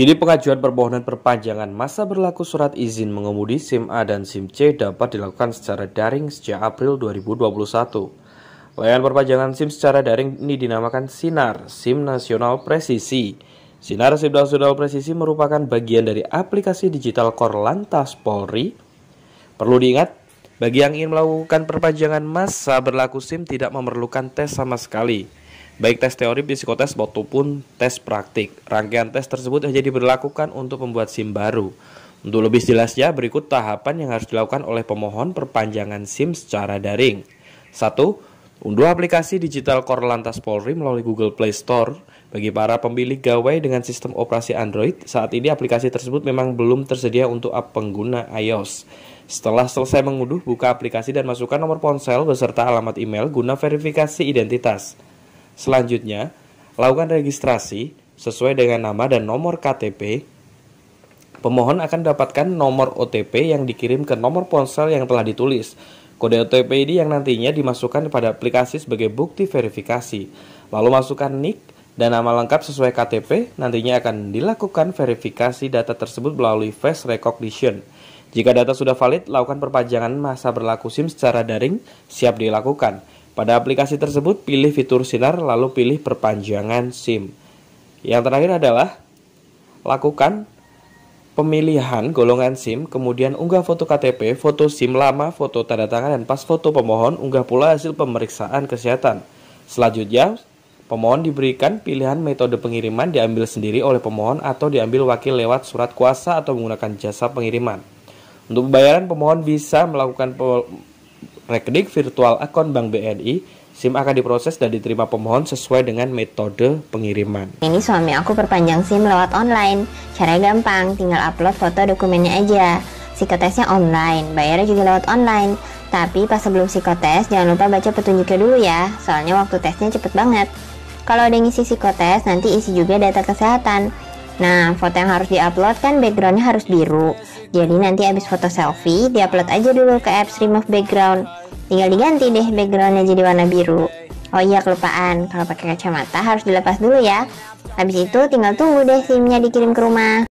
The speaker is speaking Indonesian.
Kini pengajuan permohonan perpanjangan masa berlaku surat izin mengemudi SIM A dan SIM C dapat dilakukan secara daring sejak April 2021. Layanan perpanjangan SIM secara daring ini dinamakan SINAR, SIM Nasional Presisi. SINAR SIM Nasional Presisi merupakan bagian dari aplikasi digital Korlantas Polri. Perlu diingat, bagi yang ingin melakukan perpanjangan masa berlaku SIM tidak memerlukan tes sama sekali baik tes teori psikotes maupun tes praktik. Rangkaian tes tersebut hanya diberlakukan untuk pembuat SIM baru. Untuk lebih jelasnya, berikut tahapan yang harus dilakukan oleh pemohon perpanjangan SIM secara daring. 1. Unduh aplikasi Digital Core Lantas Polri melalui Google Play Store. Bagi para pemilik gawai dengan sistem operasi Android, saat ini aplikasi tersebut memang belum tersedia untuk pengguna iOS. Setelah selesai mengunduh, buka aplikasi dan masukkan nomor ponsel beserta alamat email guna verifikasi identitas. Selanjutnya, lakukan registrasi sesuai dengan nama dan nomor KTP. Pemohon akan mendapatkan nomor OTP yang dikirim ke nomor ponsel yang telah ditulis. Kode OTP ini yang nantinya dimasukkan pada aplikasi sebagai bukti verifikasi. Lalu masukkan nik dan nama lengkap sesuai KTP, nantinya akan dilakukan verifikasi data tersebut melalui face recognition. Jika data sudah valid, lakukan perpanjangan masa berlaku SIM secara daring, siap dilakukan. Pada aplikasi tersebut, pilih fitur sinar, lalu pilih perpanjangan SIM. Yang terakhir adalah lakukan pemilihan golongan SIM, kemudian unggah foto KTP, foto SIM lama, foto tanda tangan, dan pas foto pemohon, unggah pula hasil pemeriksaan kesehatan. Selanjutnya, pemohon diberikan pilihan metode pengiriman diambil sendiri oleh pemohon atau diambil wakil lewat surat kuasa atau menggunakan jasa pengiriman. Untuk pembayaran, pemohon bisa melakukan Rekening virtual akun Bank BNI, SIM akan diproses dan diterima pemohon sesuai dengan metode pengiriman. Ini suami aku perpanjang SIM lewat online. Caranya gampang, tinggal upload foto dokumennya aja. Psikotesnya online, bayarnya juga lewat online. Tapi pas sebelum psikotes, jangan lupa baca petunjuknya dulu ya, soalnya waktu tesnya cepet banget. Kalau ada yang isi psikotes, nanti isi juga data kesehatan. Nah, foto yang harus diupload kan backgroundnya harus biru. Jadi nanti abis foto selfie, diupload aja dulu ke apps remove background. Tinggal diganti deh backgroundnya jadi warna biru. Oh iya kelupaan, kalau pakai kacamata harus dilepas dulu ya. Habis itu tinggal tunggu deh simnya dikirim ke rumah.